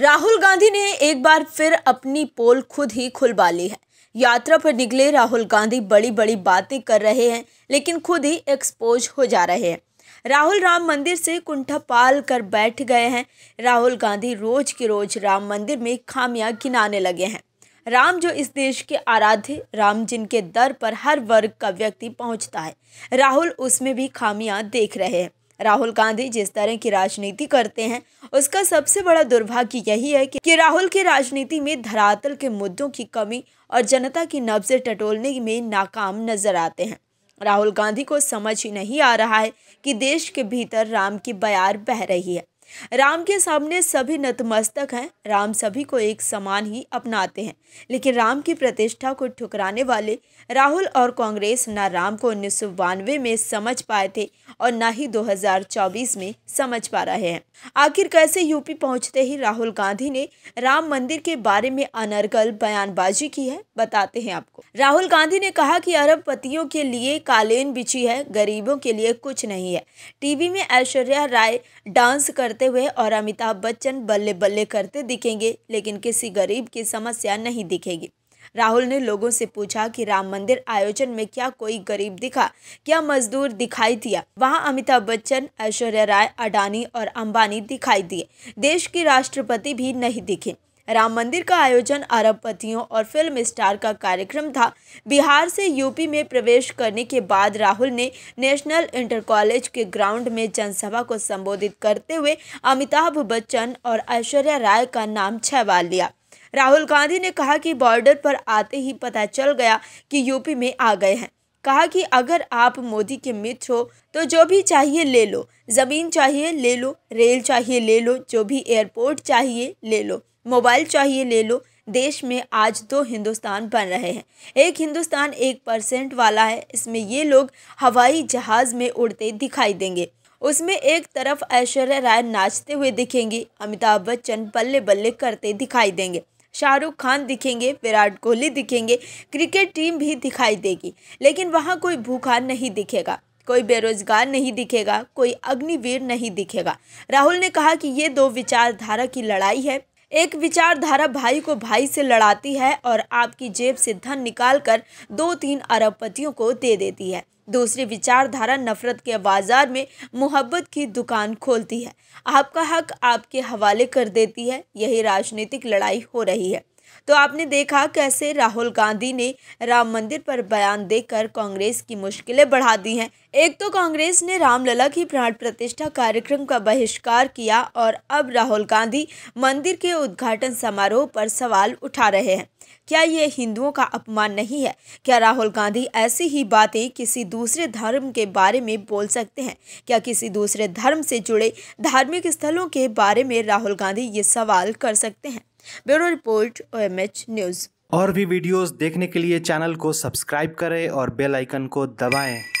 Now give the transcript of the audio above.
राहुल गांधी ने एक बार फिर अपनी पोल खुद ही खुलवा ली है यात्रा पर निकले राहुल गांधी बड़ी बड़ी बातें कर रहे हैं लेकिन खुद ही एक्सपोज हो जा रहे हैं राहुल राम मंदिर से कुंठा पाल कर बैठ गए हैं राहुल गांधी रोज के रोज राम मंदिर में खामियां गिनाने लगे हैं राम जो इस देश के आराध्य राम जिनके दर पर हर वर्ग का व्यक्ति पहुंचता है राहुल उसमें भी खामियां देख रहे हैं राहुल गांधी जिस तरह की राजनीति करते हैं उसका सबसे बड़ा दुर्भाग्य यही है कि राहुल की राजनीति में धरातल के मुद्दों की कमी और जनता की नब्जे टटोलने में नाकाम नजर आते हैं राहुल गांधी को समझ ही नहीं आ रहा है कि देश के भीतर राम की बयार बह रही है राम के सामने सभी नतमस्तक हैं राम सभी को एक समान ही अपनाते हैं लेकिन राम की प्रतिष्ठा को ठुकराने वाले राहुल और कांग्रेस न राम को उन्नीस में समझ पाए थे और न ही 2024 में समझ पा रहे हैं आखिर कैसे यूपी पहुंचते ही राहुल गांधी ने राम मंदिर के बारे में अनर्गल बयानबाजी की है बताते हैं आपको राहुल गांधी ने कहा कि पतियों के लिए कालीन बिछी है गरीबों के लिए कुछ नहीं है टीवी में ऐश्वर्या राय डांस करते करते हुए और अमिताभ बच्चन बल्ले बल्ले करते दिखेंगे लेकिन किसी गरीब की समस्या नहीं दिखेगी राहुल ने लोगों से पूछा कि राम मंदिर आयोजन में क्या कोई गरीब दिखा क्या मजदूर दिखाई दिया वहां अमिताभ बच्चन ऐश्वर्या राय अडानी और अंबानी दिखाई दिए देश के राष्ट्रपति भी नहीं दिखे राम मंदिर का आयोजन अरबपतियों और फिल्म स्टार का कार्यक्रम था बिहार से यूपी में प्रवेश करने के बाद राहुल ने नेशनल इंटर कॉलेज के ग्राउंड में जनसभा को संबोधित करते हुए अमिताभ बच्चन और ऐश्वर्या राय का नाम छह बार लिया राहुल गांधी ने कहा कि बॉर्डर पर आते ही पता चल गया कि यूपी में आ गए हैं कहा कि अगर आप मोदी के मित्र हो तो जो भी चाहिए ले लो ज़मीन चाहिए ले लो रेल चाहिए ले लो जो भी एयरपोर्ट चाहिए ले लो मोबाइल चाहिए ले लो देश में आज दो हिंदुस्तान बन रहे हैं एक हिंदुस्तान एक परसेंट वाला है इसमें ये लोग हवाई जहाज़ में उड़ते दिखाई देंगे उसमें एक तरफ ऐश्वर्या राय नाचते हुए दिखेंगी अमिताभ बच्चन बल्ले बल्ले करते दिखाई देंगे शाहरुख खान दिखेंगे विराट कोहली दिखेंगे क्रिकेट टीम भी दिखाई देगी लेकिन वहाँ कोई भूखा नहीं दिखेगा कोई बेरोजगार नहीं दिखेगा कोई अग्निवीर नहीं दिखेगा राहुल ने कहा कि ये दो विचारधारा की लड़ाई है एक विचारधारा भाई को भाई से लड़ाती है और आपकी जेब से धन निकालकर दो तीन अरबपतियों को दे देती है दूसरी विचारधारा नफरत के बाजार में मोहब्बत की दुकान खोलती है आपका हक आपके हवाले कर देती है यही राजनीतिक लड़ाई हो रही है तो आपने देखा कैसे राहुल गांधी ने राम मंदिर पर बयान देकर कांग्रेस की मुश्किलें बढ़ा दी हैं एक तो कांग्रेस ने रामलला की प्राण प्रतिष्ठा कार्यक्रम का बहिष्कार किया और अब राहुल गांधी मंदिर के उद्घाटन समारोह पर सवाल उठा रहे हैं क्या ये हिंदुओं का अपमान नहीं है क्या राहुल गांधी ऐसी ही बातें किसी दूसरे धर्म के बारे में बोल सकते हैं क्या किसी दूसरे धर्म से जुड़े धार्मिक स्थलों के बारे में राहुल गांधी ये सवाल कर सकते हैं ब्यूरो रिपोर्ट ओएमएच न्यूज़ और भी वीडियोस देखने के लिए चैनल को सब्सक्राइब करें और बेल आइकन को दबाएं